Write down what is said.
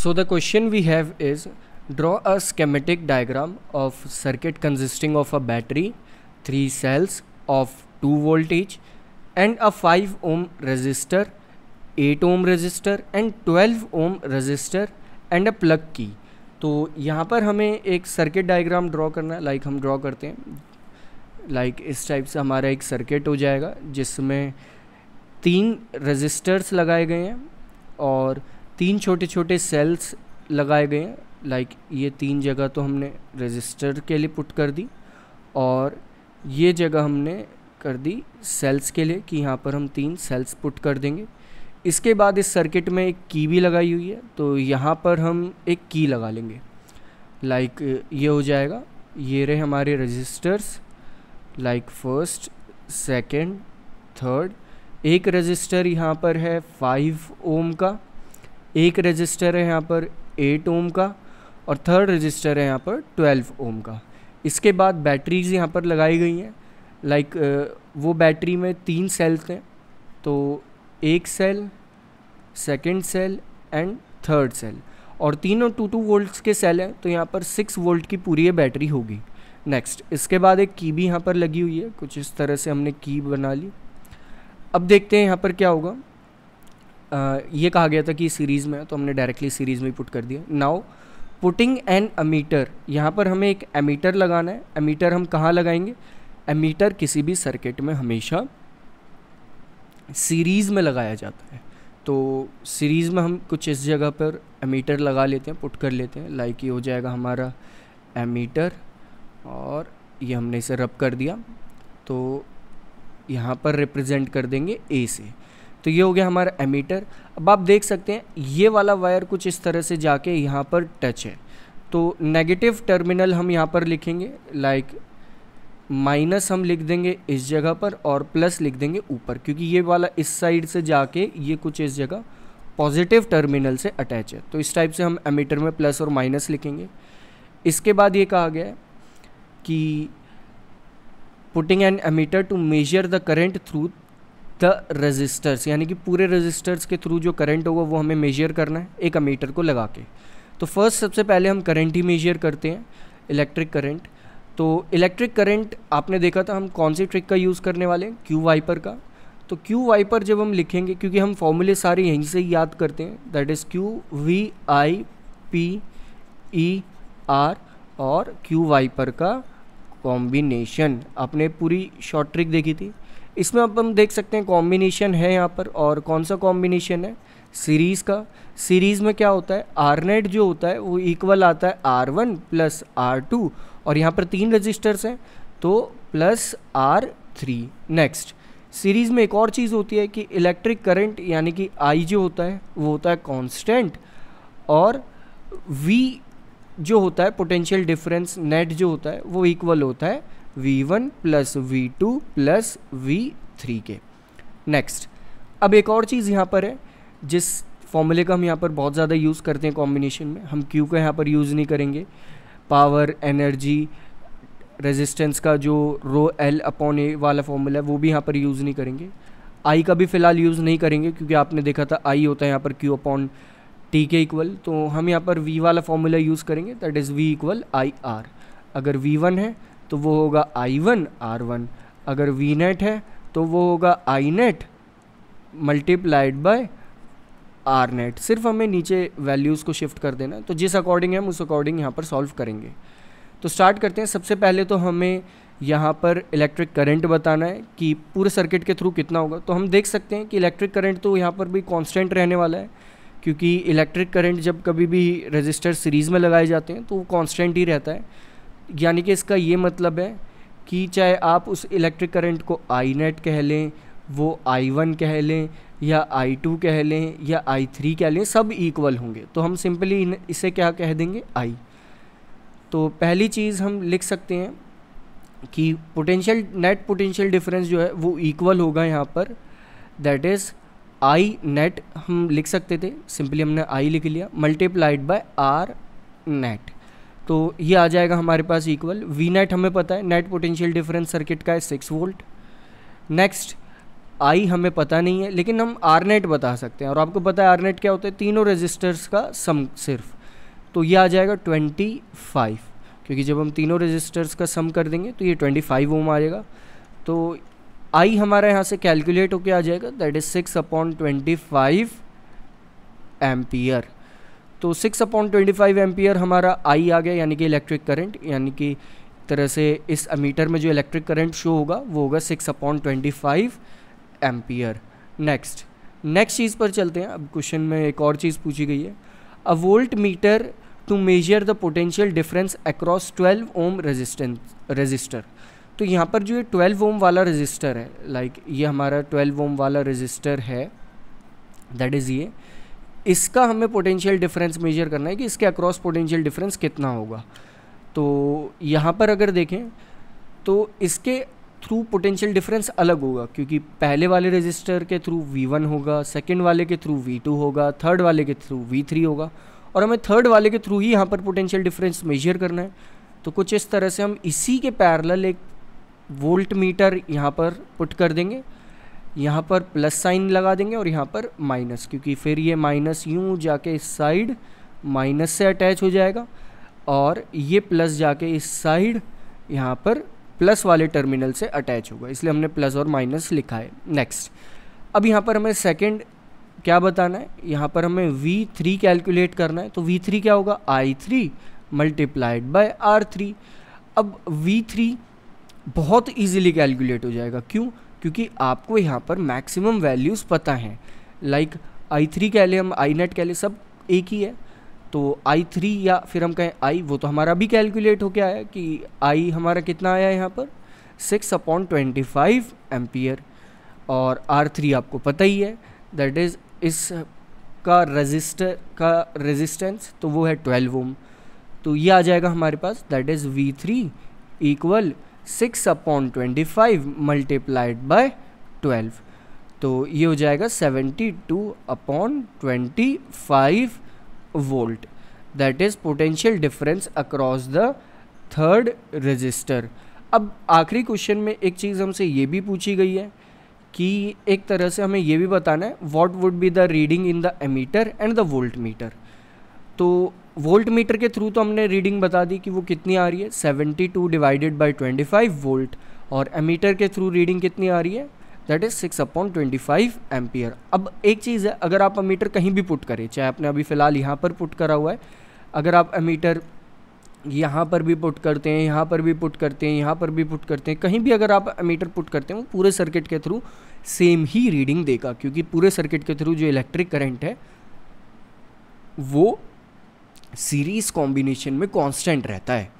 so the question we have is draw a schematic diagram of circuit consisting of a battery three cells of two voltage and a five ohm resistor eight ohm resistor and twelve ohm resistor and a plug key तो यहाँ पर हमें एक circuit diagram draw करना है like हम draw करते हैं लाइक like इस टाइप से हमारा एक सर्किट हो जाएगा जिसमें तीन रजिस्टर्स लगाए गए हैं और तीन छोटे छोटे सेल्स लगाए गए हैं लाइक ये तीन जगह तो हमने रजिस्टर के लिए पुट कर दी और ये जगह हमने कर दी सेल्स के लिए कि यहाँ पर हम तीन सेल्स पुट कर देंगे इसके बाद इस सर्किट में एक की भी लगाई हुई है तो यहाँ पर हम एक की लगा लेंगे लाइक ये हो जाएगा ये रहे हमारे resistors like first second third एक रजिस्टर यहाँ पर है फाइव ओम का एक रजिस्टर है यहाँ पर एट ओम का और थर्ड रजिस्टर है यहाँ पर ट्वेल्व ओम का इसके बाद बैटरीज यहाँ पर लगाई गई हैं लाइक वो बैटरी में तीन सेल थे तो एक cell second cell and third cell और तीनों टू टू वोल्ट्स के सेल हैं तो यहाँ पर सिक्स वोल्ट की पूरी ये बैटरी होगी नेक्स्ट इसके बाद एक की भी यहाँ पर लगी हुई है कुछ इस तरह से हमने की बना ली अब देखते हैं यहाँ पर क्या होगा ये कहा गया था कि सीरीज़ में तो हमने डायरेक्टली सीरीज़ में पुट कर दिया नाउ पुटिंग एन अमीटर यहाँ पर हमें एक अमीटर लगाना है अमीटर हम कहाँ लगाएंगे अमीटर किसी भी सर्किट में हमेशा सीरीज़ में लगाया जाता है तो सीरीज़ में हम कुछ इस जगह पर अमीटर लगा लेते हैं पुट कर लेते हैं लाइक ये हो जाएगा हमारा अमीटर और ये हमने इसे रब कर दिया तो यहाँ पर रिप्रेजेंट कर देंगे ए से तो ये हो गया हमारा एमीटर अब आप देख सकते हैं ये वाला वायर कुछ इस तरह से जाके यहाँ पर टच है तो नेगेटिव टर्मिनल हम यहाँ पर लिखेंगे लाइक like, माइनस हम लिख देंगे इस जगह पर और प्लस लिख देंगे ऊपर क्योंकि ये वाला इस साइड से जाके ये कुछ इस जगह पॉजिटिव टर्मिनल से अटैच है तो इस टाइप से हम एमीटर में प्लस और माइनस लिखेंगे इसके बाद ये कहा गया है कि putting an ammeter to measure the current through the resistors यानी कि पूरे रजिस्टर्स के थ्रू जो करंट होगा वो हमें मेजर करना है एक अमीटर को लगा के तो फर्स्ट सबसे पहले हम करंट ही मेजर करते हैं इलेक्ट्रिक करंट तो इलेक्ट्रिक करंट आपने देखा था हम कौन सी ट्रिक का यूज़ करने वाले हैं क्यू वाइपर का तो क्यू वाइपर जब हम लिखेंगे क्योंकि हम फॉर्मूले सारे यहीं से ही याद करते हैं that is Q V I P E R और क्यू वाइपर का कॉम्बिनेशन आपने पूरी शॉर्ट ट्रिक देखी थी इसमें अब हम देख सकते हैं कॉम्बिनेशन है यहाँ पर और कौन सा कॉम्बिनेशन है सीरीज़ का सीरीज़ में क्या होता है आर नेट जो होता है वो इक्वल आता है R one plus R two और यहाँ पर तीन रजिस्टर्स हैं तो plus R three next series में एक और चीज़ होती है कि इलेक्ट्रिक करंट यानी कि आई जो होता है वो होता है कांस्टेंट और वी जो होता है पोटेंशियल डिफरेंस नेट जो होता है वो इक्वल होता है V one plus V two plus V three के नेक्स्ट अब एक और चीज़ यहाँ पर है जिस फॉर्मूले का हम यहाँ पर बहुत ज़्यादा यूज़ करते हैं कॉम्बिनेशन में हम क्यू का यहाँ पर यूज़ नहीं करेंगे पावर एनर्जी रेजिस्टेंस का जो रो एल अपॉन ए वाला फॉर्मूला है वो भी यहाँ पर यूज़ नहीं करेंगे आई का भी फ़िलहाल यूज़ नहीं करेंगे क्योंकि आपने देखा था आई होता है यहाँ पर क्यू अपॉन टी के इक्वल तो हम यहाँ पर वी वाला फॉर्मूला यूज़ करेंगे that is V equal I R अगर वी वन है तो वो होगा आई वन आर वन अगर वी नेट है तो वो होगा I net multiplied by R net सिर्फ हमें नीचे वैल्यूज़ को शिफ्ट कर देना तो जिस अकॉर्डिंग है हम उस अकॉर्डिंग यहाँ पर सॉल्व करेंगे तो स्टार्ट करते हैं सबसे पहले तो हमें यहाँ पर इलेक्ट्रिक करंट बताना है कि पूरे सर्किट के थ्रू कितना होगा तो हम देख सकते हैं कि इलेक्ट्रिक करंट तो यहाँ पर भी कांस्टेंट रहने वाला है क्योंकि इलेक्ट्रिक करंट जब कभी भी रजिस्टर सीरीज़ में लगाए जाते हैं तो वो कॉन्स्टेंट ही रहता है यानी कि इसका ये मतलब है कि चाहे आप उस इलेक्ट्रिक करंट को आई नेट कह लें वो आई वन कह लें या आई टू कह लें या आई थ्री कह लें सब इक्वल होंगे तो हम सिंपली इसे क्या कह देंगे आई तो पहली चीज़ हम लिख सकते हैं कि पोटेंशियल नेट पोटेंशियल डिफरेंस जो है वो इक्वल होगा यहाँ पर दैट इज़ आई नेट हम लिख सकते थे सिंपली हमने आई लिख लिया मल्टीप्लाइड बाय आर नेट तो ये आ जाएगा हमारे पास इक्वल वी नेट हमें पता है नेट पोटेंशियल डिफरेंस सर्किट का है सिक्स वोल्ट नेक्स्ट आई हमें पता नहीं है लेकिन हम आर नेट बता सकते हैं और आपको पता है आर नेट क्या होता है तीनों रजिस्टर्स का सम सिर्फ तो ये आ जाएगा ट्वेंटी फाइव क्योंकि जब हम तीनों रजिस्टर्स का सम कर देंगे तो ये ट्वेंटी फाइव ओम आएगा तो आई हमारे यहाँ से कैलकुलेट होके आ जाएगा that is six upon twenty five ampere so six upon twenty five ampere हमारा आई आ गया यानी कि इलेक्ट्रिक करंट यानी कि तरह से इस अमीटर में जो इलेक्ट्रिक करंट शो होगा वो होगा six upon twenty five ampere next next चीज़ पर चलते हैं अब क्वेश्चन में एक और चीज़ पूछी गई है a voltmeter to measure the potential difference across twelve ohm resistance resistor तो यहाँ पर जो ये ट्वेल्व ओम वाला रजिस्टर है लाइक like ये हमारा ट्वेल्व ओम वाला रजिस्टर है दैट इज़ ये इसका हमें पोटेंशियल डिफरेंस मेजर करना है कि इसके अक्रॉस पोटेंशियल डिफरेंस कितना होगा तो यहाँ पर अगर देखें तो इसके थ्रू पोटेंशियल डिफरेंस अलग होगा क्योंकि पहले वाले रजिस्टर के थ्रू वी वन होगा सेकेंड वाले के थ्रू वी टू होगा थर्ड वाले के थ्रू वी थ्री होगा और हमें थर्ड वाले के थ्रू ही यहाँ पर पोटेंशियल डिफरेंस मेजर करना है तो कुछ इस तरह से हम इसी के पैरल एक वोल्ट मीटर यहाँ पर पुट कर देंगे यहाँ पर प्लस साइन लगा देंगे और यहाँ पर माइनस क्योंकि फिर ये माइनस यूँ जाके इस साइड माइनस से अटैच हो जाएगा और ये प्लस जाके इस साइड यहाँ पर प्लस वाले टर्मिनल से अटैच होगा इसलिए हमने प्लस और माइनस लिखा है नेक्स्ट अब यहाँ पर हमें सेकेंड क्या बताना है यहाँ पर हमें वी थ्री कैलकुलेट करना है तो वी थ्री क्या होगा I three multiplied by R three अब वी थ्री बहुत इजीली कैलकुलेट हो जाएगा क्यों क्योंकि आपको यहाँ पर मैक्सिमम वैल्यूज़ पता हैं लाइक आई थ्री कह लें हम आई नेट कह लें सब एक ही है तो आई थ्री या फिर हम कहें आई वो तो हमारा भी कैलकुलेट होके आया कि आई हमारा कितना आया यहाँ पर six upon twenty five ampere और आर थ्री आपको पता ही है दैट इज़ इस का रजिस्टर का रेजिस्टेंस तो वो है ट्वेल्व ओम तो ये आ जाएगा हमारे पास that is V three equal six upon twenty five multiplied by twelve तो ये हो जाएगा seventy two upon twenty five volt that is potential difference across the third resistor अब आखिरी क्वेश्चन में एक चीज़ हमसे ये भी पूछी गई है कि एक तरह से हमें ये भी बताना है what would be the reading in the ammeter and the voltmeter तो वोल्ट मीटर के थ्रू तो हमने रीडिंग बता दी कि वो कितनी आ रही है 72 डिवाइडेड ट्वेंटी फाइव वोल्ट और एमीटर के थ्रू रीडिंग कितनी आ रही है that is six upon twenty five ampere अब एक चीज़ है अगर आप अमीटर कहीं भी पुट करें चाहे आपने अभी फ़िलहाल यहाँ पर पुट करा हुआ है अगर आप अमीटर यहाँ पर भी पुट करते हैं यहाँ पर भी पुट करते हैं यहाँ पर भी पुट करते हैं कहीं भी अगर आप अमीटर पुट करते हैं वो पूरे सर्किट के थ्रू सेम ही रीडिंग देगा क्योंकि पूरे सर्किट के थ्रू जो इलेक्ट्रिक करंट है वो सीरीज कॉम्बिनेशन में कांस्टेंट रहता है